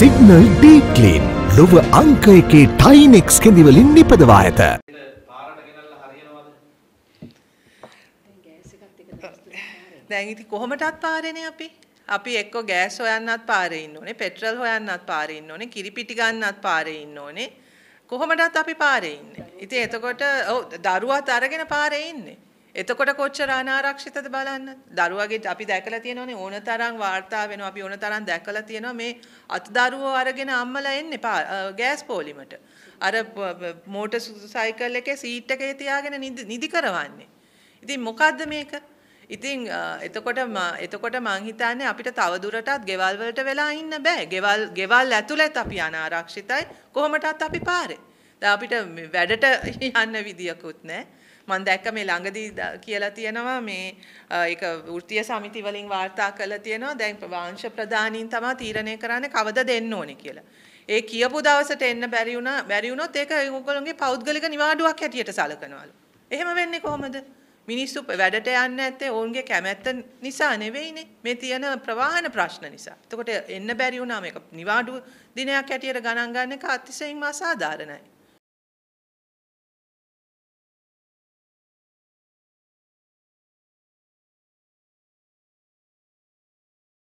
Signal ඩීප්ලීන් ලොව අංක එකේ ටයිනෙක්ස් කෙඳිවලින් නිපදවා ඇත. දැඟිති කොහොමටත් පාරෙන අපි අපි එක්ක ගෑස් හොයන්නත් පාරෙන්න ඕනේ පෙට්‍රල් හොයන්නත් පාරෙන්න ඕනේ කිරිපිටි ගන්නත් පාරෙන්න ඕනේ කොහොමටත් අපි පාරේ ඉන්නේ. ඉතින් එතකොට ඔව් දරුවත් අරගෙන පාරේ ඉන්නේ. එතකොට කොච්චර අනාරක්ෂිතද බලන්න. දරුවගේ අපි දැකලා තියෙනවනේ ඕන තරම් වාර්තා වෙනවා. අපි ඕන තරම් දැකලා තියෙනවා මේ අත්දරුවෝ අරගෙන අම්මලා එන්නේ ගෑස් පොලිමට. අර මෝටර් සයිකල් එකේ සීට් එකේ තියාගෙන නිදි කරවන්නේ. ඉතින් මොකද්ද මේක? ඉතින් එතකොට එතකොට මං හිතන්නේ අපිට තව දුරටත් ගෙවල් වලට වෙලා ඉන්න බෑ. ගෙවල් ගෙවල් ඇතුළත් අපි අනාරක්ෂිතයි. කොහොමටත් අපි පාරේ. දැන් අපිට වැඩට යන්න විදියකුත් නැහැ. මම දැක්ක මේ ළඟදී කියලා තියෙනවා මේ ඒක වෘත්තීය සමිති වලින් වාර්තා කරලා තියෙනවා දැන් වංශ ප්‍රධානීන් තමයි තීරණය කරන්නේ කවද දෙන්න ඕනේ කියලා. ඒ කියපු දවසට එන්න බැරි වුණා බැරි වුණොත් ඒක ඒගොල්ලෝගේ පෞද්ගලික නිවාඩුවක් හැටියට සලකනවලු. එහෙම වෙන්නේ කොහොමද? මිනිස්සු වැඩට යන්න ඇත්තේ ඔවුන්ගේ කැමැත්ත නිසා නෙවෙයිනේ මේ තියෙන ප්‍රවාහන ප්‍රශ්න නිසා. එතකොට එන්න බැරි වුණාම ඒක නිවාඩු දිනයක් හැටියට ගණන් ගන්න එක අතිශයින්ම අසාධාරණයි.